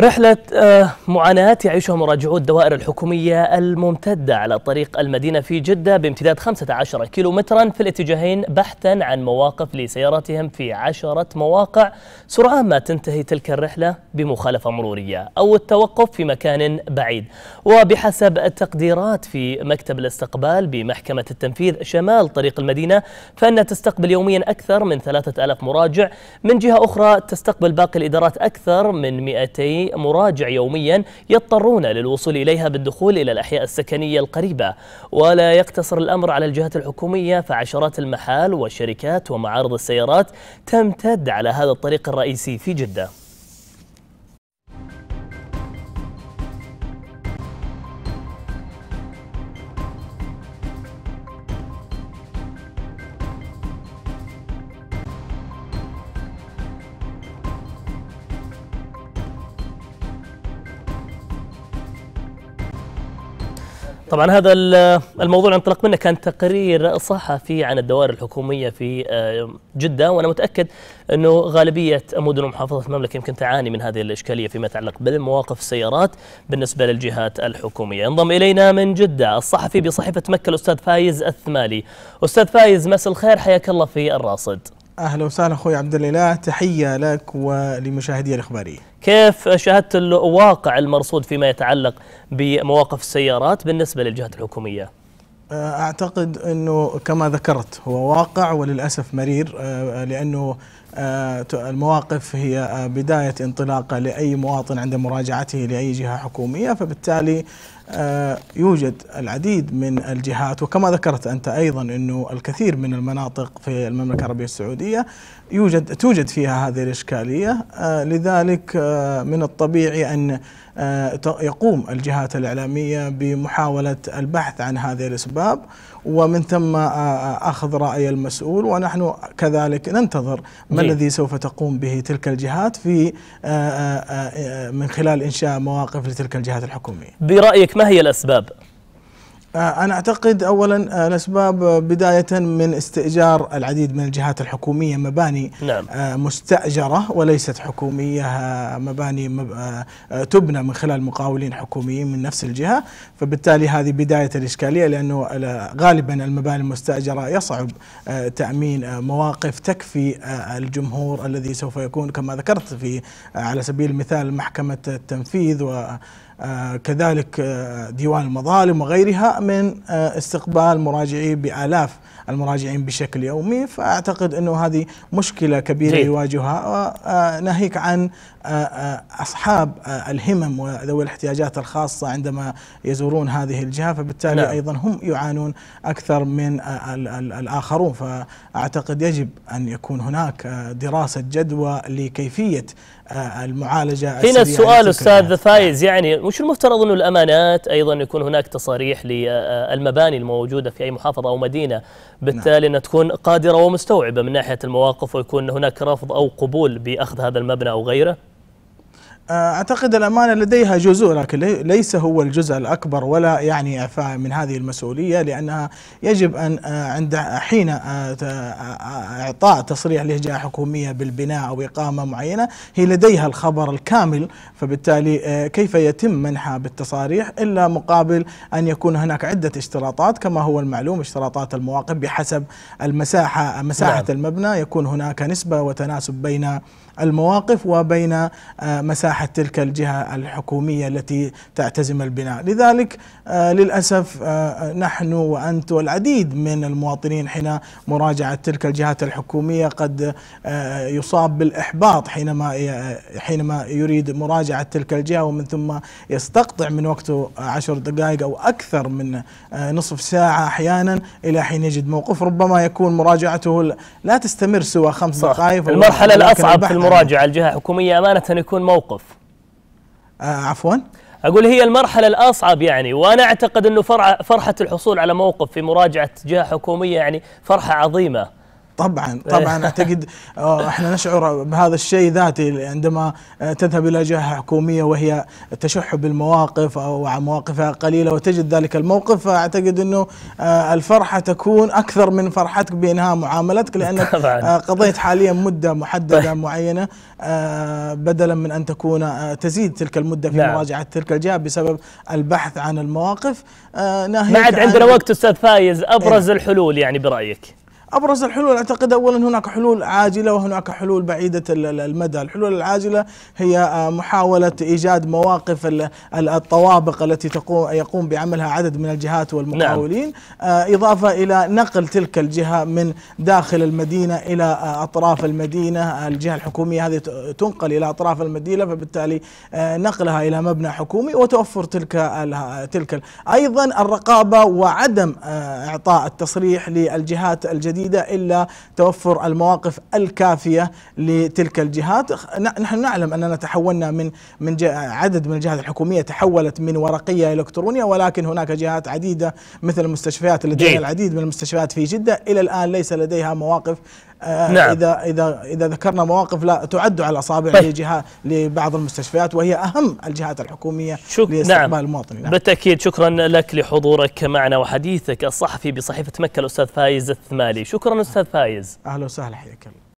رحلة آه، معاناة يعيشها مراجعو الدوائر الحكومية الممتدة على طريق المدينة في جدة بامتداد 15 كيلو مترا في الاتجاهين بحثا عن مواقف لسياراتهم في عشرة مواقع سرعان ما تنتهي تلك الرحلة بمخالفة مرورية أو التوقف في مكان بعيد وبحسب التقديرات في مكتب الاستقبال بمحكمة التنفيذ شمال طريق المدينة فإن تستقبل يوميا أكثر من 3000 مراجع من جهة أخرى تستقبل باقي الإدارات أكثر من 200 مراجع يوميا يضطرون للوصول إليها بالدخول إلى الأحياء السكنية القريبة ولا يقتصر الأمر على الجهات الحكومية فعشرات المحال والشركات ومعارض السيارات تمتد على هذا الطريق الرئيسي في جدة طبعا هذا الموضوع اللي انطلق منه كان تقرير صحفي عن الدوائر الحكوميه في آه، جده وانا متاكد انه غالبيه مدن ومحافظات المملكه يمكن تعاني من هذه الاشكاليه فيما يتعلق بالمواقف السيارات بالنسبه للجهات الحكوميه. انضم الينا من جده الصحفي بصحيفه مكه الاستاذ فايز الثمالي. استاذ فايز مساء الخير حياك الله في الراصد. اهلا وسهلا اخوي عبد الاله تحيه لك ولمشاهدي الاخباريه. كيف شاهدت الواقع المرصود فيما يتعلق بمواقف السيارات بالنسبة للجهات الحكومية أعتقد أنه كما ذكرت هو واقع وللأسف مرير آه، لأنه آه، المواقف هي آه، بداية انطلاقة لأي مواطن عند مراجعته لأي جهة حكومية فبالتالي آه، يوجد العديد من الجهات وكما ذكرت أنت أيضا أنه الكثير من المناطق في المملكة العربية السعودية يوجد توجد فيها هذه الإشكالية لذلك من الطبيعي أن يقوم الجهات الإعلامية بمحاولة البحث عن هذه الأسباب ومن ثم أخذ رأي المسؤول ونحن كذلك ننتظر ما إيه. الذي سوف تقوم به تلك الجهات في آه، آه، آه، من خلال إنشاء مواقف لتلك الجهات الحكومية برأيك ما هي الأسباب؟ آه، أنا أعتقد أولا آه، الأسباب آه، بداية من استئجار العديد من الجهات الحكومية مباني نعم. مستأجرة وليست حكومية مباني مب... تبنى من خلال مقاولين حكوميين من نفس الجهة فبالتالي هذه بداية الإشكالية لأنه غالبا المباني المستأجرة يصعب تأمين مواقف تكفي الجمهور الذي سوف يكون كما ذكرت في على سبيل المثال محكمة التنفيذ و كذلك ديوان المظالم وغيرها من آه، استقبال مراجعي بالاف المراجعين بشكل يومي فاعتقد انه هذه مشكله كبيره جيد. يواجهها آه، ناهيك عن آه، اصحاب الهمم وذوي الاحتياجات الخاصه عندما يزورون هذه الجهه فبالتالي نعم. ايضا هم يعانون اكثر من الاخرون فاعتقد يجب ان يكون هناك دراسه جدوى لكيفيه المعالجه هنا السؤال استاذ فايز يعني مش المفترض انه الامانات ايضا يكون هناك تصاريح للمباني الموجوده في اي محافظه او مدينه بالتالي نعم. انها تكون قادره ومستوعبه من ناحيه المواقف ويكون هناك رفض او قبول باخذ هذا المبنى او غيره آه، اعتقد الامانه لديها جزء لكن ليس هو الجزء الاكبر ولا يعني من هذه المسؤوليه لانها يجب ان آه، عند حين آه، اعطاء تصريح لهجه حكوميه بالبناء او اقامه معينه هي لديها الخبر الكامل فبالتالي كيف يتم منحها بالتصاريح الا مقابل ان يكون هناك عده اشتراطات كما هو المعلوم اشتراطات المواقف بحسب المساحه مساحه نعم. المبنى يكون هناك نسبه وتناسب بين المواقف وبين مساحه مساحه تلك الجهة الحكومية التي تعتزم البناء لذلك آه، للأسف آه، نحن وأنت والعديد من المواطنين حين مراجعة تلك الجهات الحكومية قد آه، يصاب بالإحباط حينما حينما يريد مراجعة تلك الجهة ومن ثم يستقطع من وقته عشر دقائق أو أكثر من نصف ساعة أحيانا إلى حين يجد موقف ربما يكون مراجعته لا تستمر سوى خمس دقائق المرحلة الأصعب في المراجعة الجهة الحكومية أمانة يكون موقف آه عفوا اقول هي المرحله الاصعب يعني وانا اعتقد انه فرحه الحصول على موقف في مراجعه جهه حكوميه يعني فرحه عظيمه طبعا طبعا اعتقد آه، احنا نشعر بهذا الشيء ذاتي عندما آه، تذهب الى جهه حكوميه وهي تشح بالمواقف او مواقفها قليله وتجد ذلك الموقف فاعتقد انه آه، الفرحه تكون اكثر من فرحتك بانهاء معاملتك لانك قضيت حاليا مده محدده معينه بدلا من ان تكون تزيد تلك المده في نعم. مراجعه تلك الجهه بسبب البحث عن المواقف ما عاد عندنا وقت استاذ فايز ابرز إيه. الحلول يعني برايك أبرز الحلول أعتقد أولا هناك حلول عاجلة وهناك حلول بعيدة المدى الحلول العاجلة هي آه، محاولة إيجاد مواقف الطوابق التي تقوم يقوم بعملها عدد من الجهات والمقاولين نعم. آه، إضافة إلى نقل تلك الجهة من داخل المدينة إلى آه، أطراف المدينة الجهة الحكومية هذه تنقل إلى أطراف المدينة فبالتالي نقلها إلى مبنى حكومي وتوفر تلك تلك أيضا الرقابة وعدم إعطاء التصريح للجهات الجديدة جديدة إلا توفر المواقف الكافية لتلك الجهات نحن نعلم أننا تحولنا من من عدد من الجهات الحكومية تحولت من ورقية إلكترونية ولكن هناك جهات عديدة مثل المستشفيات لدينا العديد من المستشفيات في جدة إلى الآن ليس لديها مواقف آه، نعم. اذا اذا اذا ذكرنا مواقف لا تعد على اصابع طيب. لجهه لبعض المستشفيات وهي اهم الجهات الحكوميه شك... لاستقبال نعم. المواطن نعم. بالتاكيد شكرا لك لحضورك معنا وحديثك الصحفي بصحيفه مكه الاستاذ فايز الثمالي شكرا استاذ فايز اهلا وسهلا حياك الله